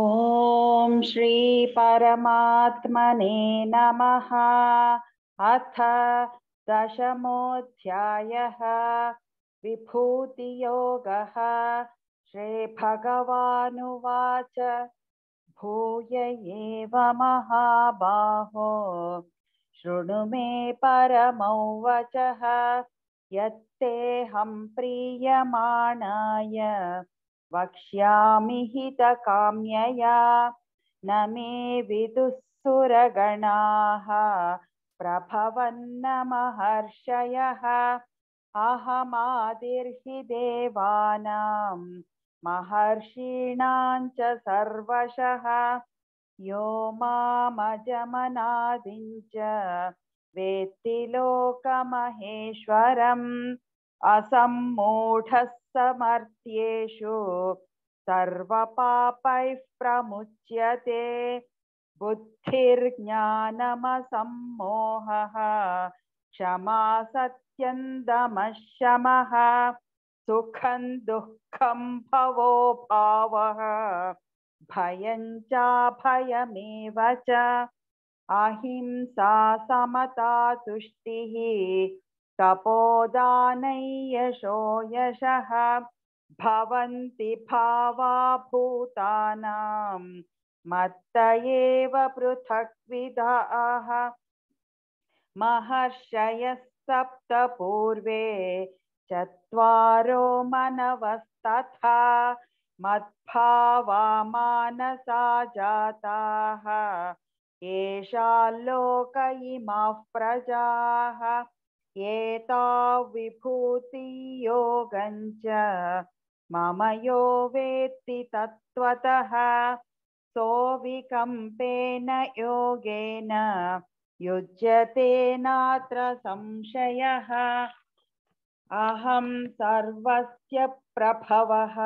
ॐ श्रीपरमात्मने नमः अथ दशमोऽध्यायः विभूतियोगः श्रीभगवानुवाच भूय एव महाबाहो शृणु मे परमौ वचः यत्तेऽहं प्रीयमाणाय वक्ष्यामि काम्यया न मे विदुःसुरगणाः प्रभवन्न महर्षयः अहमादिर्हि देवानां महर्षीणां च सर्वशः यो मामजमनादिं वेत्ति लोकमहेश्वरम् असम्मूढः समर्थेषु सर्वपापैः प्रमुच्यते बुद्धिर्ज्ञानमसम्मोहः क्षमा सत्यन्दमः शमः सुखं दुःखं भवो भावः चाभयमेव च अहिंसा समता तुष्टिः तपोदानैयशो यशः भवन्ति भावा भूतानां मत एव पृथक्विधाः महर्षयः सप्त पूर्वे चत्वारो मनवस्तथा मद्भावा मानसा जाताः येषाल्लोक इमाः प्रजाः एताविभूतियोगञ्च मम यो वेत्ति तत्त्वतः सोऽविकम्पेन योगेन युज्यते नात्र संशयः अहं सर्वस्य प्रभवः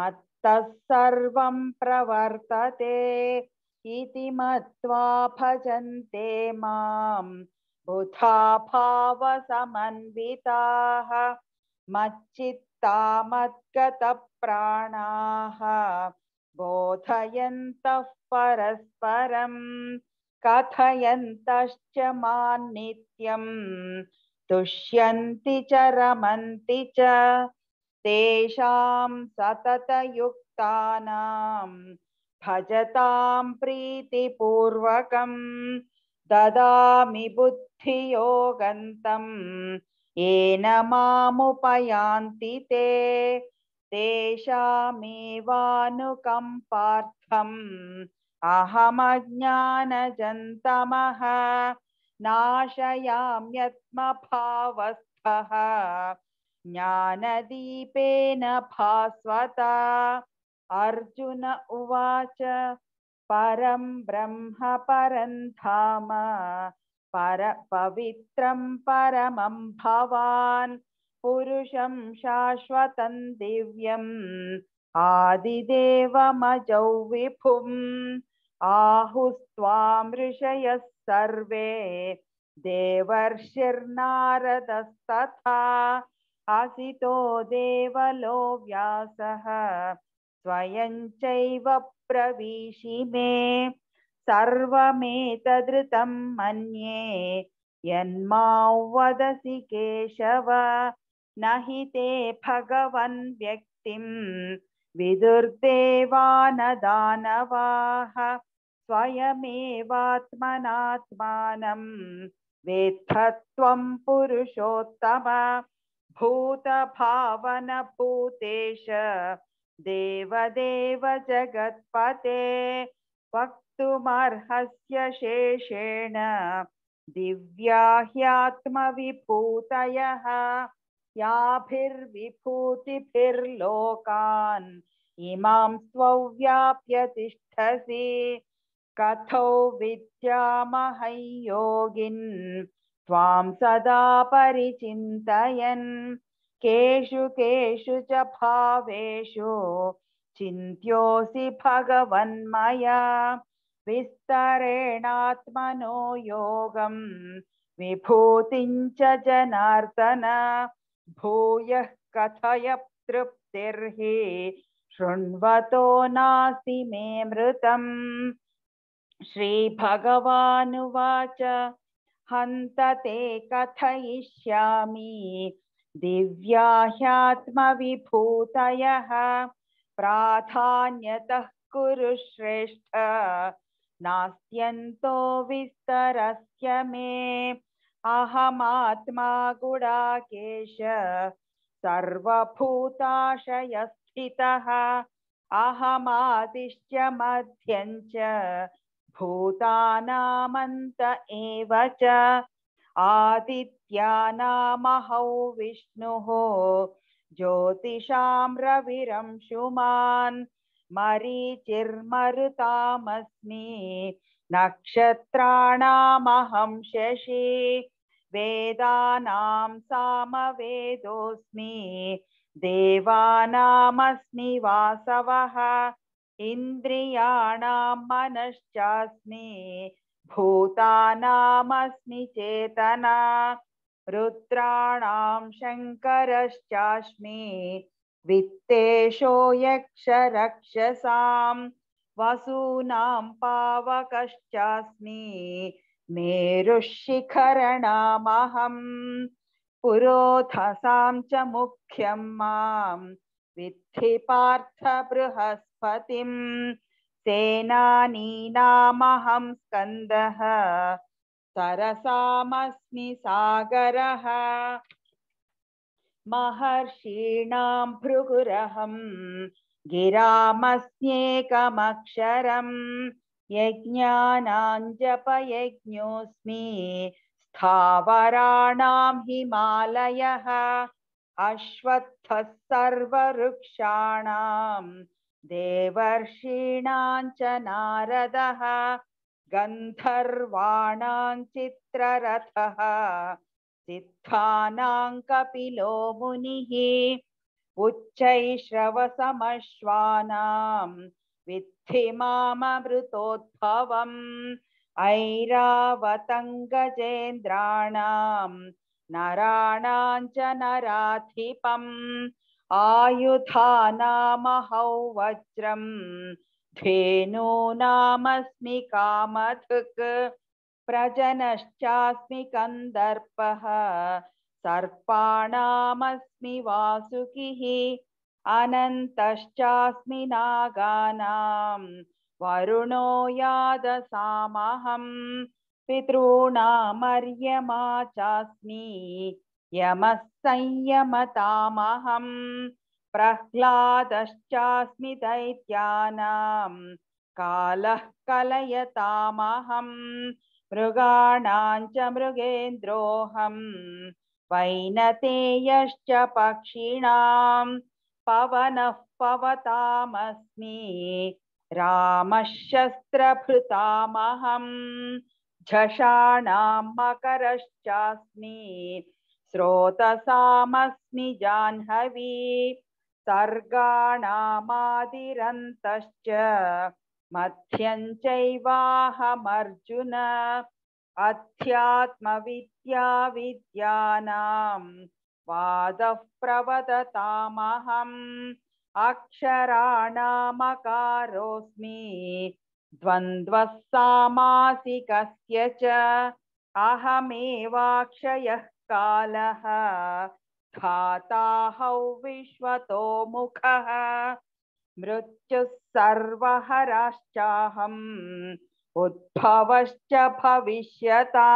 मत्तः सर्वं प्रवर्तते इति मत्वा भजन्ते माम् बुधा भावसमन्विताः मच्चित्ता मद्गतप्राणाः बोधयन्तः परस्परं कथयन्तश्च मान्नित्यं तुष्यन्ति च रमन्ति च तेषां सततयुक्तानां भजतां प्रीतिपूर्वकम् ददामि बुद्धियोगन्तं येन मामुपयान्ति ते तेषामेवानुकम्पार्थम् अहमज्ञानजन्तमः नाशयाम्यत्मभावस्थः ज्ञानदीपेन भास्वता अर्जुन उवाच பரம் பிரம்ம பரந்தாம பர பவித்ரம் பரமம் பவான் புருஷம் சாஸ்வதம் திவ்யம் ஆதிதேவமஜௌ விபும் ஆஹுஸ்வாம் ரிஷயஸ் சர்வே தேவர்ஷிர்நாரதஸ்ததா அசிதோ தேவலோ வியாசக स्वयं चैव प्रवीशि मे सर्वमेतदृतं मन्ये यन्मां केशव न ते भगवन् व्यक्तिं विदुर्देवानदानवाः स्वयमेवात्मनात्मानं वेत्थत्वं पुरुषोत्तम भूतभावनभूतेश देवदेव जगत्पते वक्तुमर्हस्य शेषेण दिव्या ह्यात्मविभूतयः याभिर्विभूतिभिर्लोकान् इमां स्वौ व्याप्य तिष्ठसि कथौ विद्यामहं योगिन् त्वां सदा परिचिन्तयन् केषु केषु च भावेषु चिन्त्योऽसि भगवन्मया विस्तरेणात्मनो योगं विभूतिञ्च जनार्दन भूयः कथय तृप्तिर्हि शृण्वतो नास्ति मे मृतम् श्रीभगवानुवाच हन्त ते कथयिष्यामि विभूत प्राधान्यतः कुरु श्रेष्ठ विस्तर से मे अहमात्मा गुडाकेश सर्वभूताशयस्थितः अहमादिश्च मध्यं च भूतानामन्त एव आदित्य ज्ञानामहौ विष्णुः ज्योतिषां रविरंशुमान् मरीचिर्मरुतामस्मि नक्षत्राणामहं शशि वेदानां सामवेदोऽस्मि देवानामस्मि वासवः इन्द्रियाणां मनश्चास्मि भूतानामस्मि चेतना रुद्राणां शङ्करश्चास्मि वित्तेशो यक्षरक्षसां वासूनां पावकश्चास्मि मेरुशिखरणामहं पुरोधसां च मुख्यं मां विद्धि पार्थ बृहस्पतिं सेनानीनामहं स्कन्दः सरसामस्मि सागरः महर्षीणां भृगुरहं गिरामस्येकमक्षरम् यज्ञानाञ्जपयज्ञोऽस्मि स्थावराणां हिमालयः अश्वत्थः सर्ववृक्षाणां देवर्षीणां च नारदः गन्धर्वाणाञ्चित्ररथः चित्ररथः सिद्धानां कपिलो मुनिः उच्चैश्रवसमश्वानां विद्धि मामृतोद्भवम् ऐरावतङ्गजेन्द्राणां नराणां च नराधिपम् आयुधानामहौ वज्रम् धेनो नामस्मि कामधुक् प्रजनश्चास्मि कन्दर्पः सर्पाणामस्मि वासुकिः अनन्तश्चास्मि नागानां वरुणो यादसामहं पितॄणामर्यमा चास्मि यमः संयमतामहम् प्रह्लादश्चास्मि कालः कलयतामहं मृगाणां च मृगेन्द्रोऽहं वैनतेयश्च पक्षिणां पवनः पवतामस्मि रामशस्त्रभृतामहं झषाणां मकरश्चास्मि जाह्नवी सर्गाणामादिरन्तश्च मध्यञ्चैवाहमर्जुन अध्यात्मविद्या विद्यानां वादः प्रवदतामहम् अक्षराणामकारोऽस्मि द्वन्द्वः सामासिकस्य च अहमेवाक्षयः कालः खाता हौ विश्व मुख मृत्यु सर्वहराश्चाहम् उद्भवश्च भविष्यता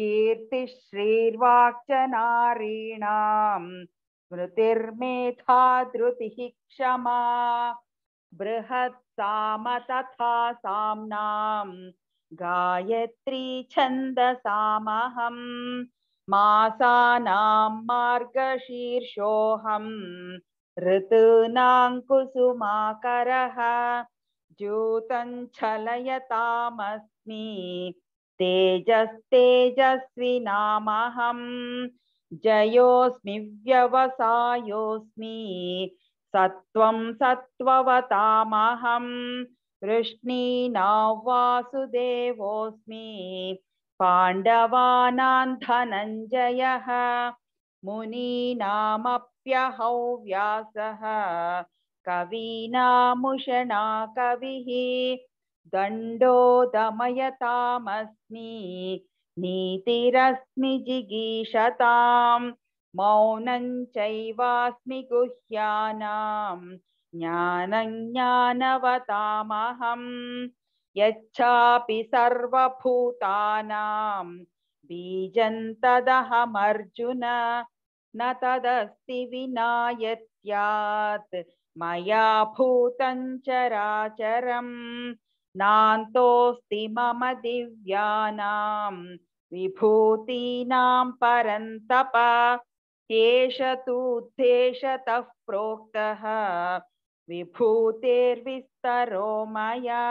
कीर्तिश्रीर्वाच नारीण स्मृतिर्मेधा धृति क्षमा बृहत्साम तथा साम्नाम् गायत्री छन्दसामहम् मासानां मार्गशीर्षोऽहम् ऋतूनां कुसुमाकरः द्यूतञ्चलयतामस्मि तेजस्तेजस्विनामहं जयोऽस्मि व्यवसायोऽस्मि सत्त्वं सत्त्ववतामहं वृष्णीना वासुदेवोऽस्मि पाण्डवानां धनञ्जयः मुनीनामप्यहौ व्यासः कवीनामुषणा कविः दण्डो दमयतामस्मि नीतिरस्मि जिगीषतां मौनं चैवास्मि गुह्यानां ज्ञानज्ञानवतामहम् यच्छापि सर्वभूतानां बीजन्तदहमर्जुन न तदस्ति विनायत्यात् मया भूतं चराचरं नान्तोऽस्ति मम दिव्यानां विभूतीनां परन्तप एष तूद्धेशतः प्रोक्तः विभूतेर्विस्तरो मया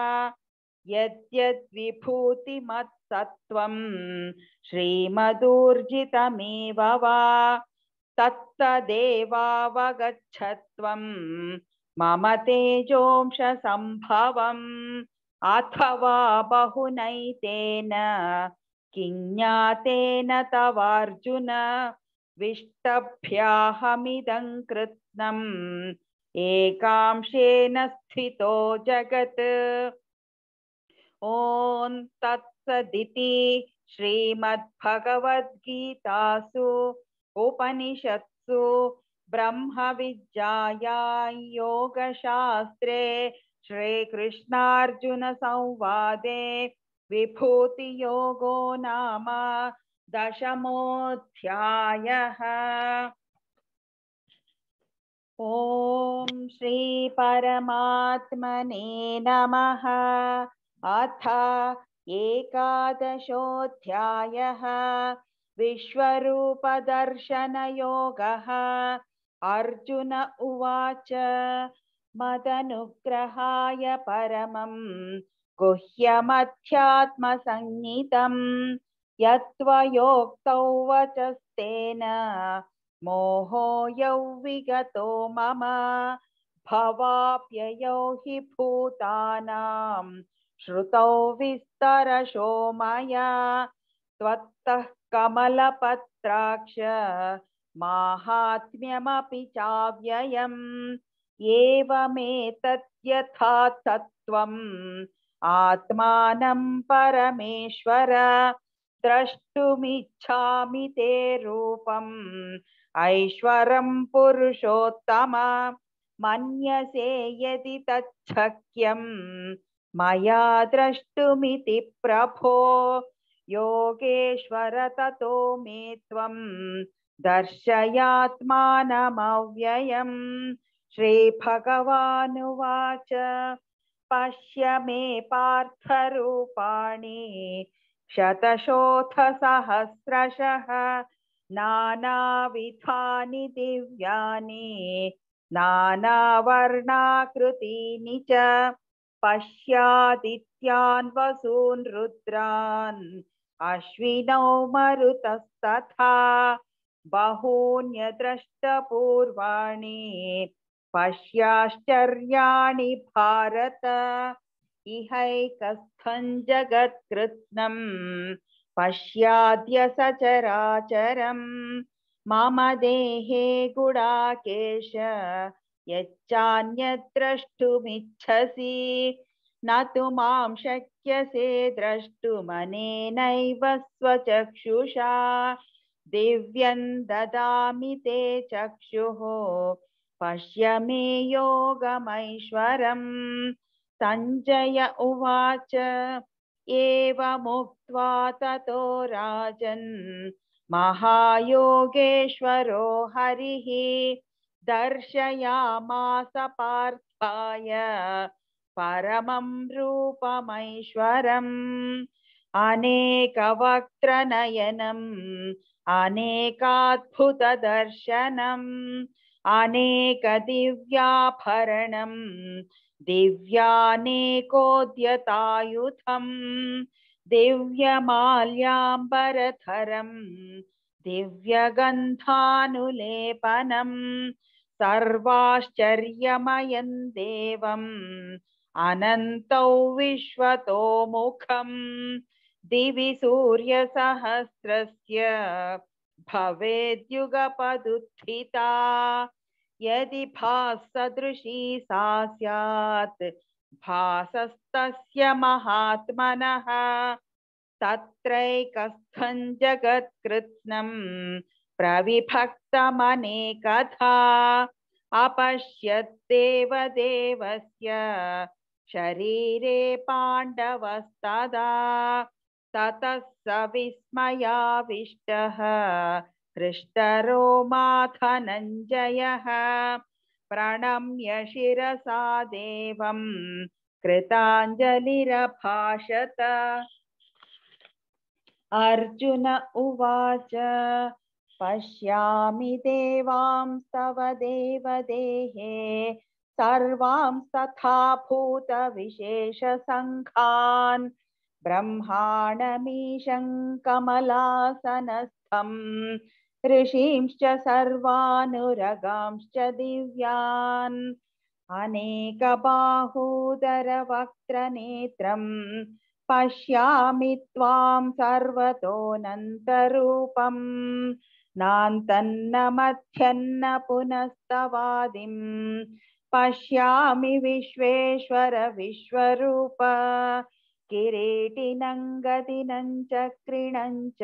यद्यद्विभूतिमत्सत्त्वं श्रीमदूर्जितमेव वा तत्तदेवावगच्छत्वं मम तेजोंशसम्भवम् अथवा बहुनैतेन किञ्ज्ञातेन तवार्जुन विष्टभ्याहमिदं कृत्नम् एकांशेन स्थितो जगत् ॐ तत्सदिति श्रीमद्भगवद्गीतासु उपनिषत्सु ब्रह्म ब्रह्मविद्यायां योगशास्त्रे विभूति योगो नाम दशमोऽध्यायः ॐ श्रीपरमात्मने नमः अथ एकादशोऽध्यायः विश्वरूपदर्शनयोगः अर्जुन उवाच मदनुग्रहाय परमं गुह्यमध्यात्मसंज्ञितं यत्त्वयोक्तौ वचस्तेन मोहोऽयौ विगतो मम भवाप्ययौ हि भूतानां श्रुतौ विस्तरशो मया त्वत्तः कमलपत्राक्ष माहात्म्यमपि चाव्ययम् एवमेतद्यथा तत्त्वम् आत्मानं परमेश्वर द्रष्टुमिच्छामि ते रूपम् ऐश्वरं पुरुषोत्तम मन्यसे यदि तच्छक्यम् मया द्रष्टुमिति प्रभो योगेश्वर ततो मे त्वं दर्शयात्मानमव्ययं श्रीभगवानुवाच पश्य मे पार्थरूपाणि शतशोथसहस्रशः नानाविधानि दिव्यानि नानावर्णाकृतीनि च पश्यादित्यान् वसून् रुद्रान् अश्विनौ मरुतस्तथा बहून्यद्रष्टपूर्वाणि पश्याश्चर्याणि भारत इहैकस्थं जगत्कृत्स्नं पश्याद्य सचराचरं मम देहे गुडाकेश यच्चान्यद्द्रष्टुमिच्छसि न तु मां शक्यसे द्रष्टुमनेनैव स्वचक्षुषा दिव्यं ददामि ते चक्षुः पश्य मे योगमैश्वरं सञ्जय उवाच एवमुक्त्वा ततो राजन् महायोगेश्वरो हरिः दर्शयामास पार्थाय परमं रूपमैश्वरम् अनेकवक्त्रनयनम् अनेकाद्भुतदर्शनम् अनेकदिव्याभरणं दिव्यानेकोद्यतायुधम् दिव्यमाल्याम्बरधरम् दिव्यगन्धानुलेपनं सर्वाश्चर्यमयं देवम् अनन्तौ विश्वतोमुखं दिवि सूर्यसहस्रस्य भवेद्युगपदुत्थिता यदि भासदृशी सा स्यात् भासस्तस्य महात्मनः तत्रैकस्थं जगत्कृत्स्नं प्रविभक्तमनेकथा अपश्यद्देवदेवस्य शरीरे पाण्डवस्तदा ततः स विस्मयाविष्टः हृष्टरो माथनञ्जयः प्रणम्य शिरसा देवं कृताञ्जलिरभाषत अर्जुन उवाच पश्यामि देवां तव देवदेहे सर्वां तथा भूतविशेषसङ्घान् ब्रह्माणमीशं कमलासनस्थं ऋषींश्च सर्वानुरगांश्च दिव्यान् अनेकबाहूदरवक्त्रनेत्रम् पश्यामि त्वां सर्वतोऽनन्तरूपम् नान्तन्न मध्यन्न पुनस्तवादिं पश्यामि विश्वेश्वर विश्वरूप किरीटिनं गतिनं चक्रिणं च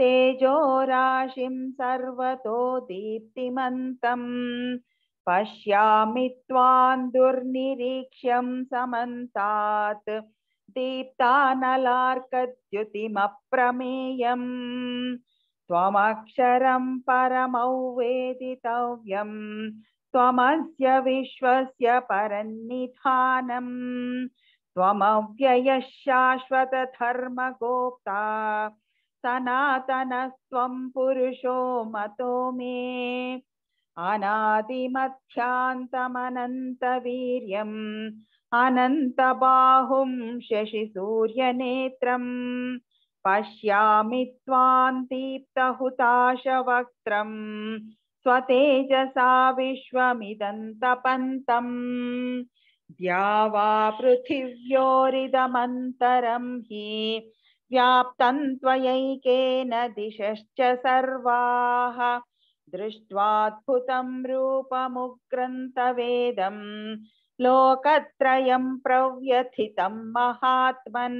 तेजोराशिं सर्वतो दीप्तिमन्तम् पश्यामि त्वां दुर्निरीक्ष्यं समन्तात् दीप्तानलार्कद्युतिमप्रमेयम् त्वमक्षरं परमौ वेदितव्यं त्वमस्य विश्वस्य परन्निधानम् त्वमव्ययः शाश्वतधर्मगोप्ता सनातनस्त्वं पुरुषो मतो मे अनादिमध्यान्तमनन्तवीर्यम् अनन्तबाहुं शशिसूर्यनेत्रं पश्यामि त्वां दीप्तहुताशवक्त्रं स्वतेजसा विश्वमिदन्तपन्तम् द्यावा पृथिव्योरिदमन्तरं हि व्याप्तं त्वयैकेन दिशश्च सर्वाः दृष्ट्वाद्भुतं रूपमुग्रन्तवेदम् लोकत्रयं प्रव्यथितं महात्मन्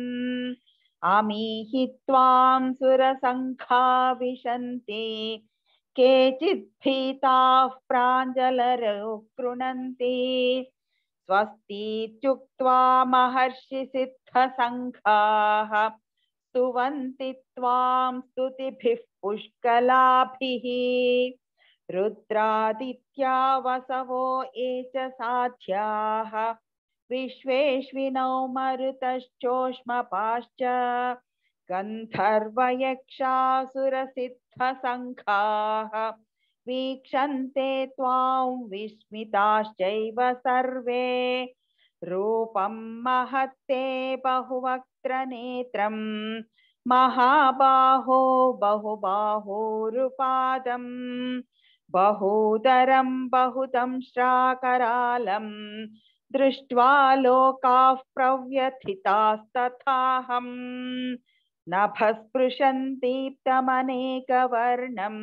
आमीहि त्वां सुरसङ्खा विशन्ति केचिद्भीताः प्राञ्जलरौ कृणन्ति स्वस्तीत्युक्त्वा महर्षिसिद्धसङ्घाः स्तुवन्ति त्वां स्तुतिभिः पुष्कलाभिः रुद्रादित्या वसवो ये च साध्याः विश्वेष्विनौ मरुतश्चोष्मपाश्च गन्धर्वयक्षासुरसिद्धसङ्घाः वीक्षन्ते त्वां विस्मिताश्चैव सर्वे रूपं महत्ते बहुवक्त्रनेत्रं महाबाहो बहुबाहोरुपादम् बहूतरं बहुतं श्राकरालं दृष्ट्वा लोकाः प्रव्यथितास्तथाहम् नभस्पृशन्दीप्तमनेकवर्णं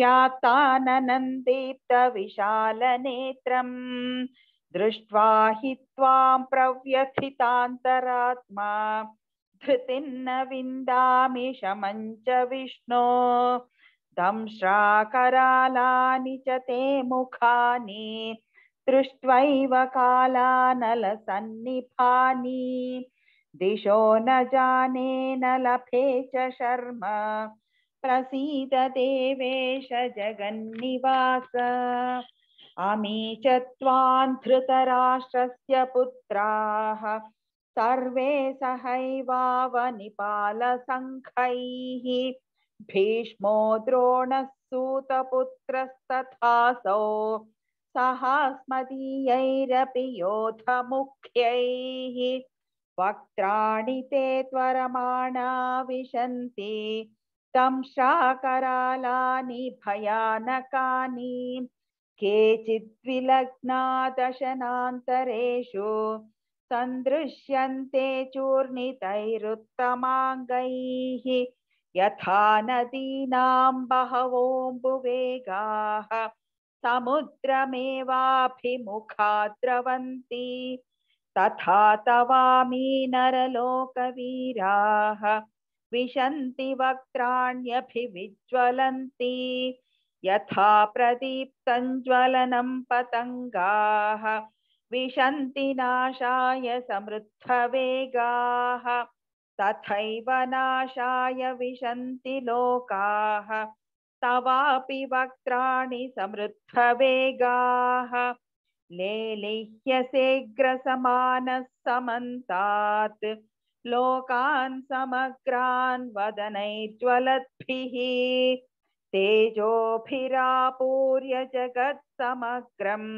व्याप्ताननन्दीप्तविशालनेत्रम् दृष्ट्वा हि त्वां प्रव्यथितान्तरात्मा धृतिर्न विन्दामि शमं च विष्णो दंश्राकरालानि च ते मुखानि दृष्ट्वैव कालानलसन्निभानि दिशो न जाने न लभे च शर्म प्रसीद देवेश जगन्निवास अमी च त्वान्धृतराष्ट्रस्य पुत्राः सर्वे सहैवावनिपालसङ्घैः भीष्मो द्रोणः सूतपुत्रस्तथासौ सहास्मदीयैरपि योधमुख्यैः वक्त्राणि ते विशन्ति तं शाकरालानि भयानकानि केचिद्विलग्नादशनान्तरेषु सन्दृश्यन्ते चूर्णितैरुत्तमाङ्गैः यथा नदीनां बहवोऽम्बुवेगाः समुद्रमेवाभिमुखा द्रवन्ति तथा तवामी नरलोकवीराः विशन्ति वक्त्राण्यभिविज्ज्वलन्ति यथा प्रदीप्तञ्ज्वलनं पतङ्गाः विशन्ति नाशाय समृद्धवेगाः तथैव नाशाय विशन्ति लोकाः तवापि वक्त्राणि समृद्धवेगाः लेलिह्यसेग्रसमानः समन्तात् लोकान् समग्रान् वदनैज्वलद्भिः तेजोभिरापूर्य जगत्समग्रम्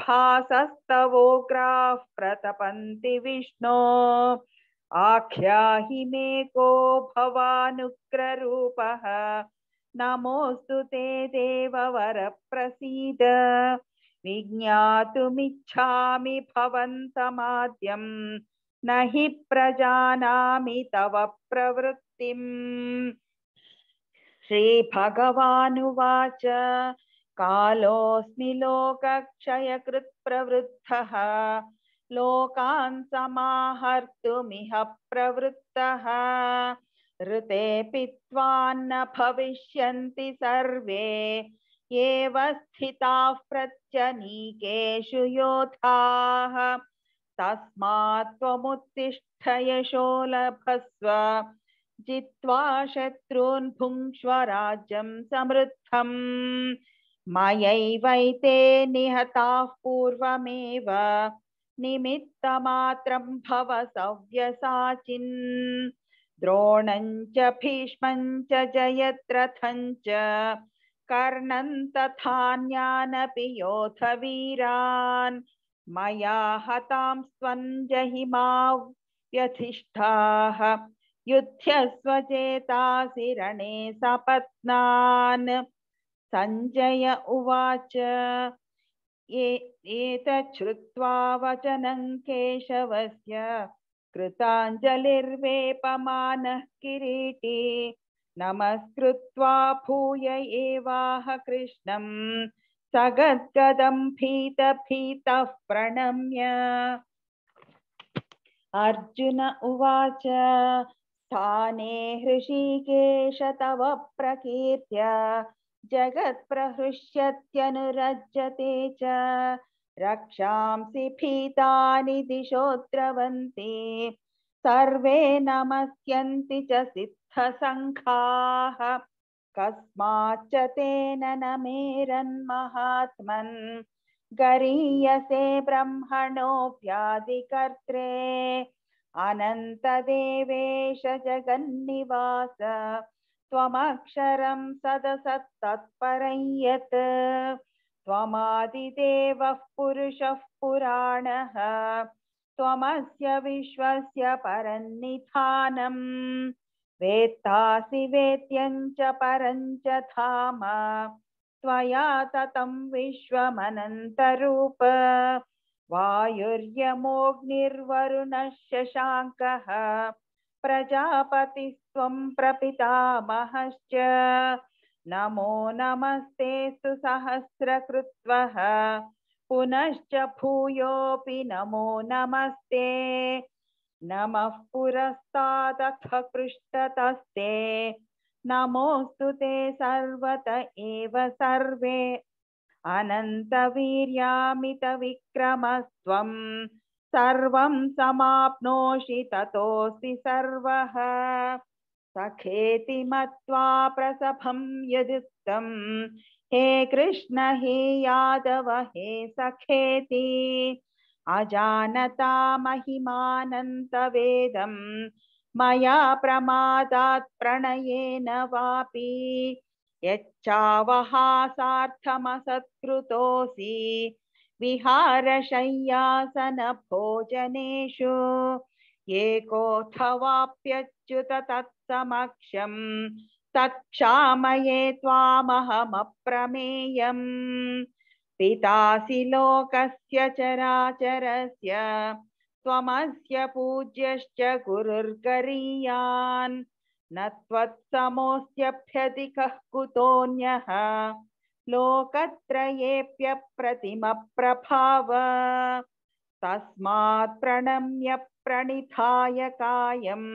भासस्तवोग्राः प्रतपन्ति विष्णो आख्या हि मे को भवानुग्ररूपः नमोऽस्तु ते देववरप्रसीद प्रसीद भवन्तमाद्यं न हि प्रजानामि तव प्रवृत्तिम् श्रीभगवानुवाच कालोऽस्मि लोकक्षयकृत्प्रवृद्धः लोकान्समाहर्तुमिह प्रवृत्तः ऋते पित्वान्न भविष्यन्ति सर्वे एव स्थिताः प्रत्यनीकेषु योधाः तस्मात् त्वमुत्तिष्ठ यशो लभस्व जित्वा शत्रून् भुङ्क्ष्व राज्यं समृद्धम् मयैवैते निहताः पूर्वमेव निमित्तमात्रं भव सव्यसाचिन् द्रोणञ्च जयद्रथं जयत्रथञ्च कर्णं तथान्यानपि योधवीरान् मया हतां स्वञ्जहिमा व्यथिष्ठाः युध्यस्वचेतासि रणे सपत्नान् सञ्जय उवाच ये एतच्छ्रुत्वा वचनं केशवस्य कृताञ्जलिर्वेपमानः किरीटी नमस्कृत्वा भूय एवाह कृष्णं सगद्गदं भीतभीतः प्रणम्य अर्जुन उवाच स्थाने हृषिकेश तव प्रकीर्त्या जगत् प्रहृष्यत्यनुरज्जते च रक्षांसि भीतानि दिशोद्रवन्ति सर्वे नमस्यन्ति च सिद्धसङ्खाः कस्माच्च तेन न मेरन्महात्मन् गरीयसे ब्रह्मणोऽप्यादिकर्त्रे अनन्तदेवेश जगन्निवास त्वमक्षरं सदसत्तत्परं यत् त्वमादिदेवः पुरुषः पुराणः त्वमस्य विश्वस्य परन्निधानम् वेत्तासि वेद्यञ्च परञ्च धाम त्वया ततं विश्वमनन्तरूप वायुर्यमोऽग्निर्वरुणः शशाङ्कः प्रजापतिस्त्वं प्रपितामहश्च नमो नमस्ते सुसहस्रकृत्वः सहस्रकृत्वः पुनश्च भूयोऽपि नमो नमस्ते नमः पुरस्तादखकृष्टतस्ते नमोऽस्तु ते सर्वत एव सर्वे अनन्तवीर्यामितविक्रमस्त्वम् सर्वं समाप्नोषि ततोऽस्ति सर्वः सखेति मत्वा प्रसभं यदुक्तम् हे कृष्ण हे यादव हे सखेति अजानता महिमानन्तवेदम् मया प्रमादात् प्रणयेन वापि यच्चावहासार्थमसत्कृतोऽसि विहारशय्यासनभोजनेषु एकोऽथवाप्यच्युत तत्समक्षम् तत्क्षामये त्वामहमप्रमेयम् पितासि लोकस्य चराचरस्य त्वमस्य पूज्यश्च गुरुर्गरीयान् न त्वत्समोऽस्त्यभ्यधिकः कुतोऽन्यः लोकत्रयेऽप्यप्रतिमप्रभाव तस्मात् प्रणम्य प्रणिधाय कायम्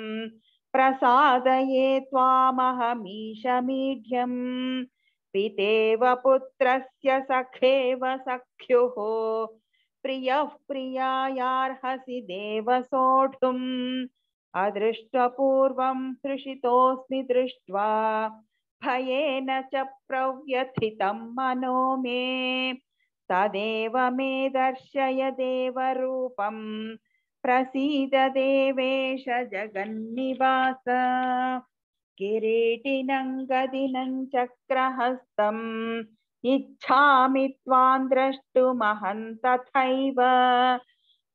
प्रसादये त्वामहमीशमीढ्यम् पितेव पुत्रस्य सखेव सख्युः प्रियः प्रियायार्हसि देव सोढुम् अदृष्टपूर्वं हृषितोऽस्मि दृष्ट्वा भयेन च प्रव्यथितं मनो मे तदेव मे दर्शय देवरूपं प्रसीद देवेश जगन्निवास किरीटिनं गदिनं चक्रहस्तम् इच्छामि त्वां द्रष्टुमहं तथैव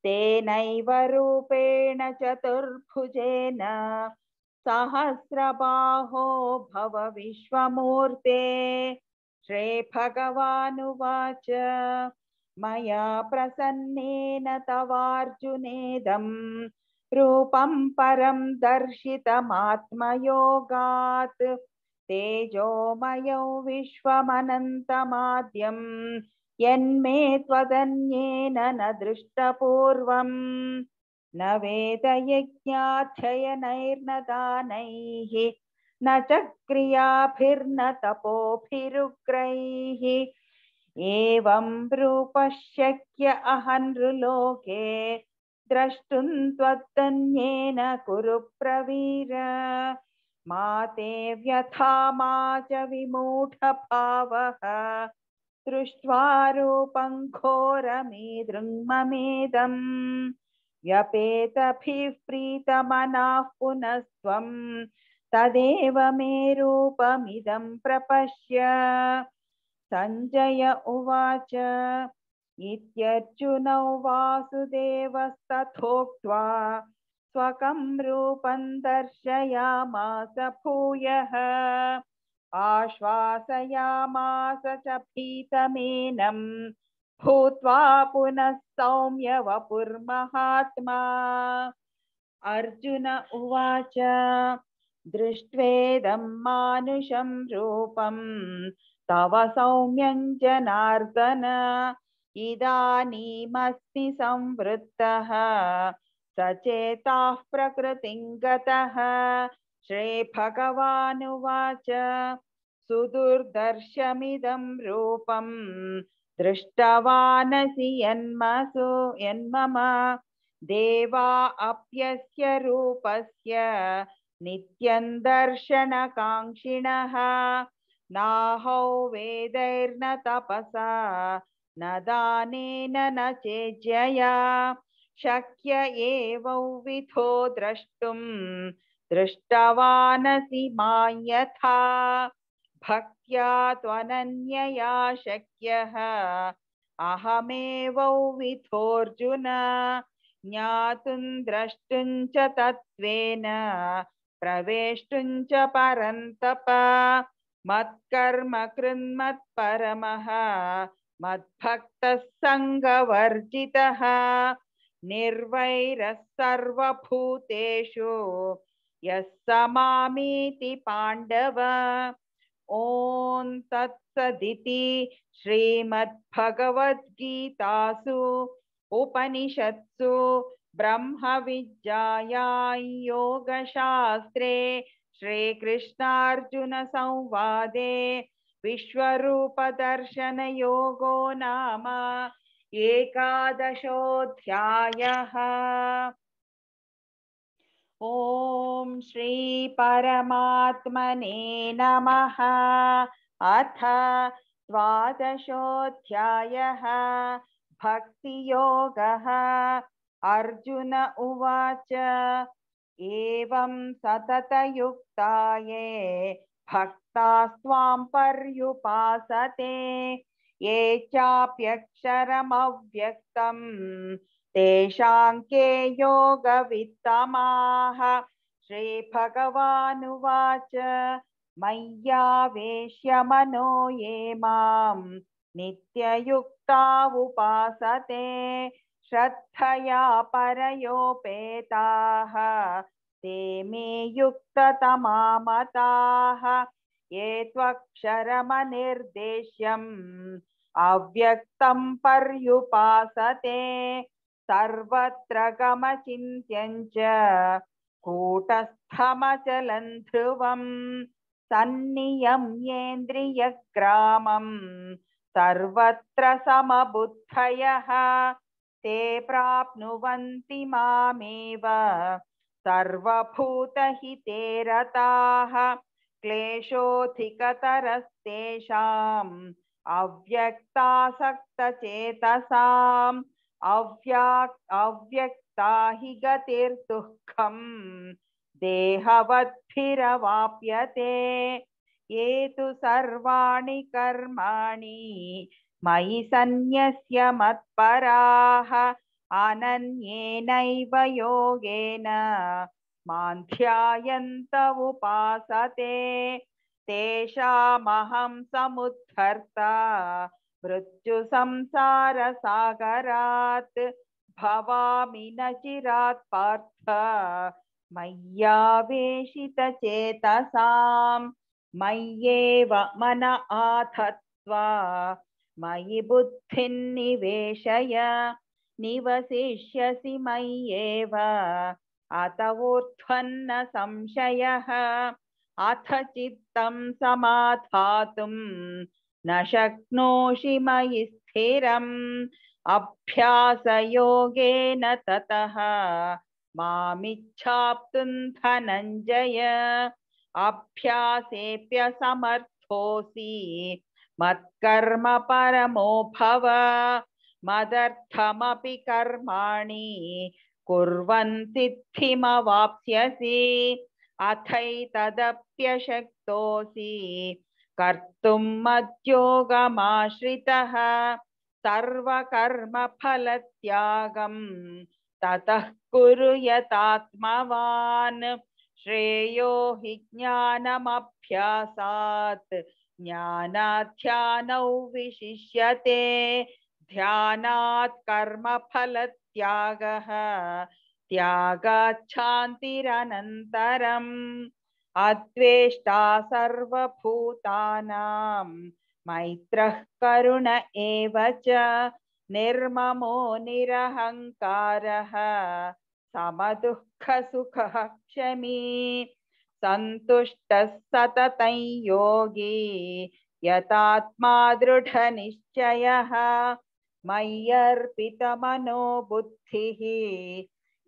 तेनैव रूपेण चतुर्भुजेन सहस्रबाहो भव विश्वमूर्ते श्रीभगवानुवाच मया प्रसन्नेन तवार्जुनेदम् रूपं परं दर्शितमात्मयोगात् तेजोमयौ विश्वमनन्तमाद्यं यन्मे त्वदन्येन न दृष्टपूर्वम् न वेदयज्ञाध्ययनैर्न दानैः न च क्रियाभिर्न तपोभिरुग्रैः एवं रूपशक्य अहनृलोके द्रष्टुं त्वत्तन्येन कुरु प्रवीर मा ते व्यथा मा च विमूढभावः दृष्ट्वा रूपं घोरमीदृङ्ममेदम् व्यपेतभिः प्रीतमनाः पुनस्त्वं तदेव मे रूपमिदं प्रपश्य सञ्जय उवाच इत्यर्जुनौ वासुदेवस्तथोक्त्वा स्वकंरूपं दर्शयामास भूयः आश्वासयामास च भीतमेनम् भूत्वा पुनः सौम्य वपुर्महात्मा अर्जुन उवाच दृष्ट्वेदं मानुषं रूपं तव सौम्यं जनार्दन इदानीमस्मि संवृत्तः सचेताः प्रकृतिं गतः श्रीभगवानुवाच सुदुर्दर्शमिदं रूपम् दृष्टवानसि यन्मसु यन्मम देवा अप्यस्य रूपस्य नित्यं दर्शनकाङ्क्षिणः नाहौ वेदैर्न तपसा न दानेन न चेज्यया शक्य एवौविधो द्रष्टुं दृष्टवानसि मां यथा भक्त्या त्वनन्यया शक्यः अहमेवौविधोऽर्जुन ज्ञातुं द्रष्टुं च तत्त्वेन प्रवेष्टुं च परन्तप मत्कर्म कृन्मत्परमः मद्भक्तः सङ्गवर्जितः निर्वैरः सर्वभूतेषु यः समामीति पाण्डव ॐ तत्सदिति श्रीमद्भगवद्गीतासु उपनिषत्सु ब्रह्म ब्रह्मविद्यायां योगशास्त्रे श्रीकृष्णार्जुनसंवादे योगो नाम एकादशोध्यायः श्री परमात्मने नमः अथ द्वादशोऽध्यायः भक्तियोगः अर्जुन उवाच एवं सततयुक्ताये भक्तास्त्वां पर्युपासते ये चाप्यक्षरमव्यक्तम् तेषां के योगवित्तमाः श्रीभगवानुवाच मय्यावेश्य मनो ये मां नित्ययुक्ता उपासते श्रद्धया परयोपेताः ते मे युक्ततमामताः ये त्वक्षरमनिर्देश्यम् अव्यक्तं पर्युपासते सर्वत्र गमचिन्त्यञ्च कूटस्थमचलं ध्रुवं सन्नियम्येन्द्रियग्रामं सर्वत्र समबुद्धयः ते प्राप्नुवन्ति मामेव सर्वभूतहिते रताः क्लेशोऽधिकतरस्तेषाम् अव्यक्तासक्तचेतसाम् अव्यक्ता हि गतिर्दुःखम् देहवद्भिरवाप्यते ये तु सर्वाणि कर्माणि मयि सन्न्यस्य मत्पराः अनन्येनैव योगेन मान्ध्यायन्त उपासते तेषामहं समुद्धर्ता मृत्युसंसारसागरात् भवामि न चिरात् पार्थ मय्यावेशितचेतसां मय्येव मन आधत्वा मयि बुद्धिन्निवेशय निवसिष्यसि मय्येव अत ऊर्ध्वन्न संशयः अथ चित्तं समाधातुम् न शक्नोषि मयि स्थिरम् अभ्यासयोगेन ततः मामिच्छाप्तुं धनञ्जय अभ्यासेऽप्यसमर्थोऽसि मत्कर्म परमो भव मदर्थमपि कर्माणि कुर्वन्सिद्धिमवाप्स्यसि अथैतदप्यशक्तोऽसि कर्तुं मद्योगमाश्रितः सर्वकर्मफलत्यागम् ततः कुरु यतात्मवान् श्रेयो हि ज्ञानमभ्यासात् ज्ञानाध्यानौ विशिष्यते ध्यानात् कर्मफलत्यागः त्यागाच्छान्तिरनन्तरम् अद्वेष्टा सर्वभूतानां मैत्रः करुण एव च निर्ममो निरहङ्कारः समदुःखसुखः क्षमी सन्तुष्टः सततं योगी यतात्मा दृढनिश्चयः मय्यर्पितमनो बुद्धिः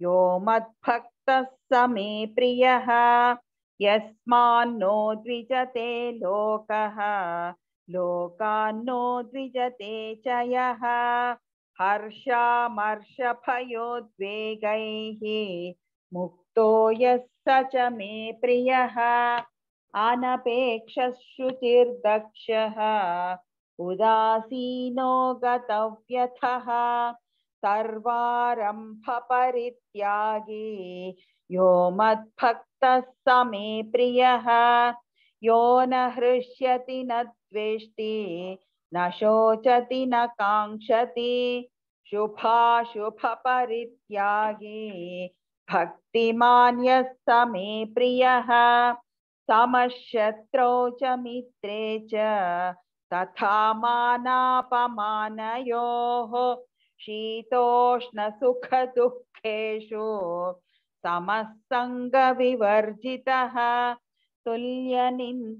यो मद्भक्तः स मे प्रियः यस्मान्नो द्विजते लोकः लोकान्नो द्विजते च यः हर्षामर्षभयोद्वेगैः मुक्तो यः स च मे प्रियः अनपेक्षश्रुतिर्दक्षः उदासीनो गतव्यथः सर्वारम्भपरित्यागी यो मत समे प्रिय यो न हृष्यति न द्वेष्टि न शोचति न काङ्क्षति शुभाशुभपरित्यागी भक्तिमान्यः स मे प्रियः समशत्रौ च मित्रे च तथा मानापमानयोः शीतोष्णसुखदुःखेषु तमःसङ्गविवर्जितः तुल्यनिन्दास्तुतिर्मौनी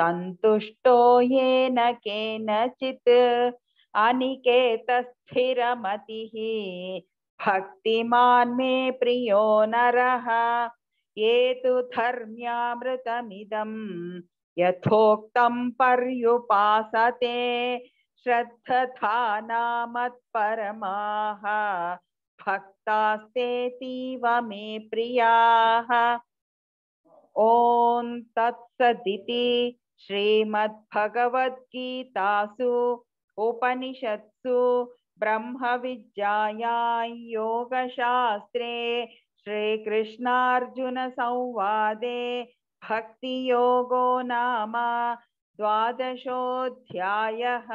सन्तुष्टो येन केनचित् अनिकेतस्थिरमतिः भक्तिमान् मे प्रियो नरः ये तु धर्म्यामृतमिदं यथोक्तं पर्युपासते श्रद्धधानामत्परमाः भक्तास्तेतीव मे प्रियाः ॐ तत्सदिति श्रीमद्भगवद्गीतासु उपनिषत्सु ब्रह्मविद्यायां योगशास्त्रे श्रीकृष्णार्जुनसंवादे भक्तियोगो नाम द्वादशोऽध्यायः